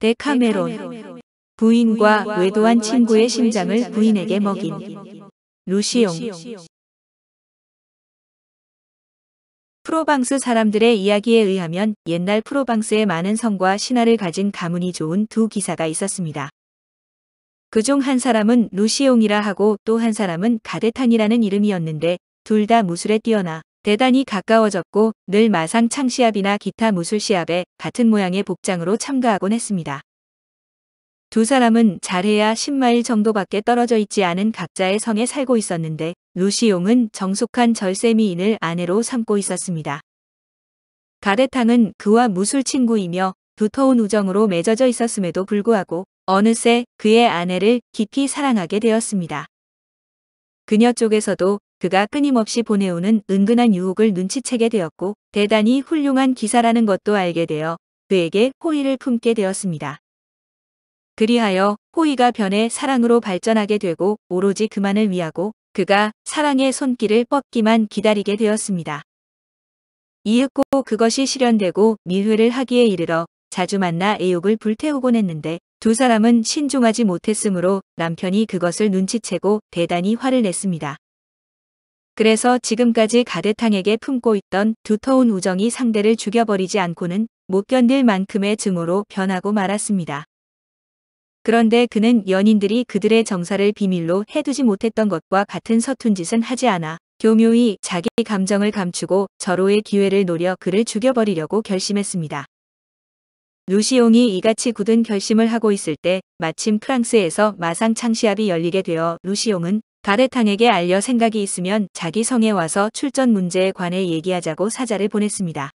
데카메론 부인과 외도한 친구의 심장을 부인에게 먹인 루시옹 프로방스 사람들의 이야기에 의하면 옛날 프로방스에 많은 성과 신화를 가진 가문이 좋은 두 기사가 있었습니다. 그 중 한 사람은 루시옹이라 하고 또 한 사람은 가데탄이라는 이름이었는데 둘 다 무술에 뛰어나 대단히 가까워졌고 늘 마상 창시합이나 기타 무술 시합에 같은 모양의 복장으로 참가하곤 했습니다. 두 사람은 잘해야 10마일 정도밖에 떨어져 있지 않은 각자의 성에 살고 있었는데 루시용은 정숙한 절세미인을 아내로 삼고 있었습니다. 가레탕은 그와 무술 친구이며 두터운 우정으로 맺어져 있었음에도 불구하고 어느새 그의 아내를 깊이 사랑하게 되었습니다. 그녀 쪽에서도 그가 끊임없이 보내오는 은근한 유혹을 눈치채게 되었고 대단히 훌륭한 기사라는 것도 알게 되어 그에게 호의를 품게 되었습니다. 그리하여 호의가 변해 사랑으로 발전하게 되고 오로지 그만을 위하고 그가 사랑의 손길을 뻗기만 기다리게 되었습니다. 이윽고 그것이 실현되고 미회를 하기에 이르러 자주 만나 애욕을 불태우곤 했는데 두 사람은 신중하지 못했으므로 남편이 그것을 눈치채고 대단히 화를 냈습니다. 그래서 지금까지 가대탕에게 품고 있던 두터운 우정이 상대를 죽여버리지 않고는 못 견딜 만큼의 증오로 변하고 말았습니다. 그런데 그는 연인들이 그들의 정사를 비밀로 해두지 못했던 것과 같은 서툰 짓은 하지 않아 교묘히 자기 감정을 감추고 절호의 기회를 노려 그를 죽여버리려고 결심했습니다. 루시옹이 이같이 굳은 결심을 하고 있을 때 마침 프랑스에서 마상 창시합이 열리게 되어 루시옹은 가레탕에게 알려 생각이 있으면 자기 성에 와서 출전 문제에 관해 얘기하자고 사자를 보냈습니다.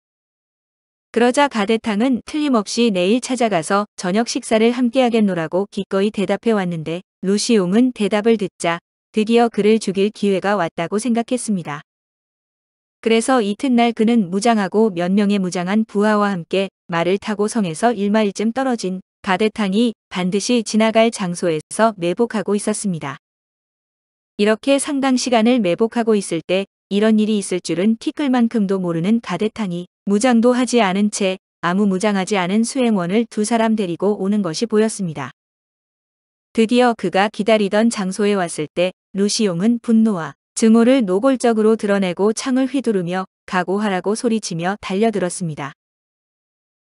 그러자 가대탕은 틀림없이 내일 찾아가서 저녁 식사를 함께 하겠노라고 기꺼이 대답해 왔는데 루시옹은 대답을 듣자 드디어 그를 죽일 기회가 왔다고 생각했습니다. 그래서 이튿날 그는 무장하고 몇 명의 무장한 부하와 함께 말을 타고 성에서 일마일쯤 떨어진 가대탕이 반드시 지나갈 장소에서 매복하고 있었습니다. 이렇게 상당 시간을 매복하고 있을 때 이런 일이 있을 줄은 티끌만큼도 모르는 가대탕이 무장도 하지 않은 채 아무 무장하지 않은 수행원을 두 사람 데리고 오는 것이 보였습니다. 드디어 그가 기다리던 장소에 왔을 때 루시용은 분노와 증오를 노골적으로 드러내고 창을 휘두르며 각오하라고 소리치며 달려들었습니다.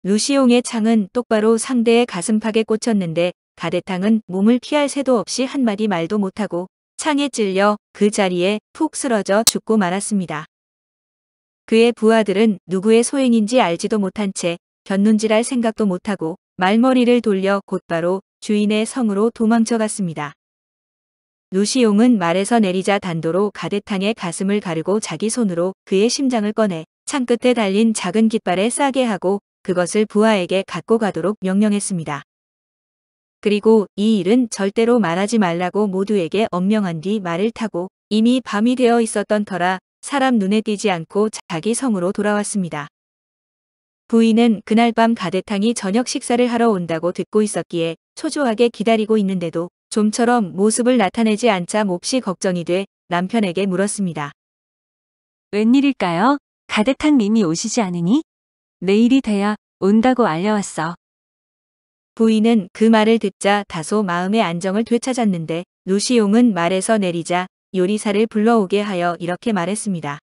루시용의 창은 똑바로 상대의 가슴팍에 꽂혔는데 가대탕은 몸을 피할 새도 없이 한마디 말도 못하고 창에 찔려 그 자리에 푹 쓰러져 죽고 말았습니다. 그의 부하들은 누구의 소행인지 알지도 못한 채 견눈질할 생각도 못하고 말머리를 돌려 곧바로 주인의 성으로 도망쳐갔습니다. 루시용은 말에서 내리자 단도로 가대탕의 가슴을 가르고 자기 손으로 그의 심장을 꺼내 창 끝에 달린 작은 깃발에 싸게 하고 그것을 부하에게 갖고 가도록 명령했습니다. 그리고 이 일은 절대로 말하지 말라고 모두에게 엄명한 뒤 말을 타고 이미 밤이 되어 있었던 터라 사람 눈에 띄지 않고 자기 성으로 돌아왔습니다. 부인은 그날 밤 가대탕이 저녁 식사를 하러 온다고 듣고 있었기에 초조하게 기다리고 있는데도 좀처럼 모습을 나타내지 않자 몹시 걱정이 돼 남편에게 물었습니다. 웬일일까요? 가대탕 님이 오시지 않으니? 내일이 돼야 온다고 알려왔어. 부인은 그 말을 듣자 다소 마음의 안정을 되찾았는데 루시용은 말에서 내리자 요리사를 불러오게 하여 이렇게 말했습니다.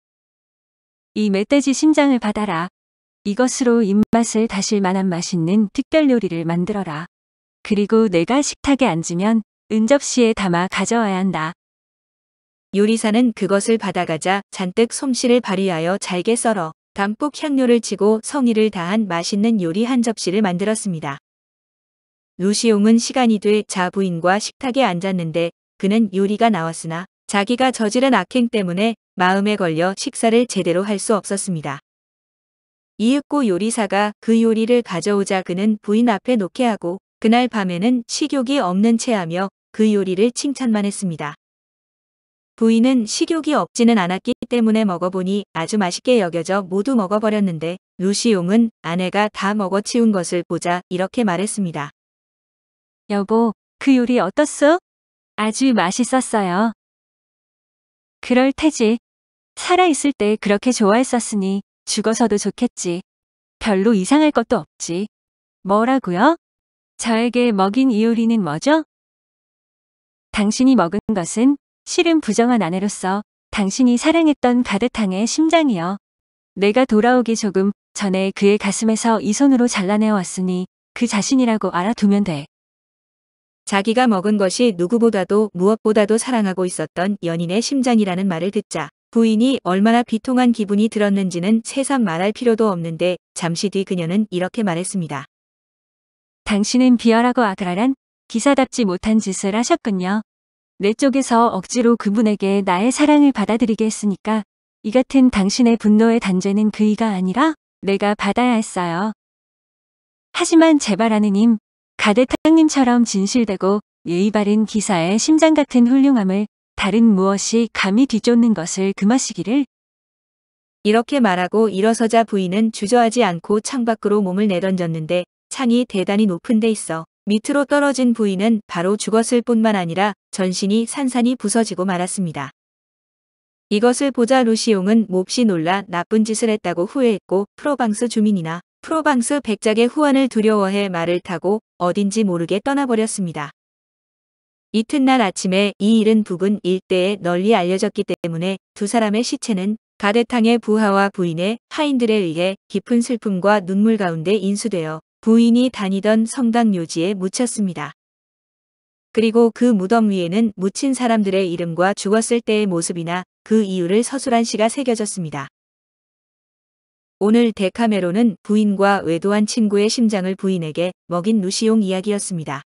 이 멧돼지 심장을 받아라. 이것으로 입맛을 다실 만한 맛있는 특별 요리를 만들어라. 그리고 내가 식탁에 앉으면 은접시에 담아 가져와야 한다. 요리사는 그것을 받아가자 잔뜩 솜씨를 발휘하여 잘게 썰어 담뿍 향료를 치고 성의를 다한 맛있는 요리 한 접시를 만들었습니다. 루시옹은 시간이 돼 자부인과 식탁에 앉았는데 그는 요리가 나왔으나 자기가 저지른 악행 때문에 마음에 걸려 식사를 제대로 할 수 없었습니다. 이윽고 요리사가 그 요리를 가져오자 그는 부인 앞에 놓게 하고 그날 밤에는 식욕이 없는 채 하며 그 요리를 칭찬만 했습니다. 부인은 식욕이 없지는 않았기 때문에 먹어보니 아주 맛있게 여겨져 모두 먹어버렸는데 루시용은 아내가 다 먹어치운 것을 보자 이렇게 말했습니다. 여보, 그 요리 어떻소? 아주 맛있었어요. 그럴 테지. 살아있을 때 그렇게 좋아했었으니 죽어서도 좋겠지. 별로 이상할 것도 없지. 뭐라고요? 저에게 먹인 이 요리는 뭐죠? 당신이 먹은 것은 싫은 부정한 아내로서 당신이 사랑했던 가득탕의 심장이요. 내가 돌아오기 조금 전에 그의 가슴에서 이 손으로 잘라내어 왔으니 그 자신이라고 알아두면 돼. 자기가 먹은 것이 누구보다도 무엇보다도 사랑하고 있었던 연인의 심장이라는 말을 듣자 부인이 얼마나 비통한 기분이 들었는지는 새삼 말할 필요도 없는데 잠시 뒤 그녀는 이렇게 말했습니다. 당신은 비열하고 악랄한 기사답지 못한 짓을 하셨군요. 내 쪽에서 억지로 그분에게 나의 사랑을 받아들이게 했으니까 이 같은 당신의 분노의 단죄는 그이가 아니라 내가 받아야 했어요. 하지만 제발 하느님, 가대탕님처럼 진실되고 예의 바른 기사의 심장 같은 훌륭함을 다른 무엇이 감히 뒤쫓는 것을 금하시기를 이렇게 말하고 일어서자 부인은 주저하지 않고 창밖으로 몸을 내던졌는데 창이 대단히 높은 데 있어 밑으로 떨어진 부인은 바로 죽었을 뿐만 아니라 전신이 산산이 부서지고 말았습니다. 이것을 보자 루시용은 몹시 놀라 나쁜 짓을 했다고 후회했고 프로방스 주민이나 프로방스 백작의 후원을 두려워해 말을 타고 어딘지 모르게 떠나버렸습니다. 이튿날 아침에 이 일은 부근 일대에 널리 알려졌기 때문에 두 사람의 시체는 가대탕의 부하와 부인의 하인들에 의해 깊은 슬픔과 눈물 가운데 인수되어 부인이 다니던 성당 묘지에 묻혔습니다. 그리고 그 무덤 위에는 묻힌 사람들의 이름과 죽었을 때의 모습이나 그 이유를 서술한 시가 새겨졌습니다. 오늘 데카메론은 부인과 외도한 친구의 심장을 부인에게 먹인 루시용 이야기였습니다.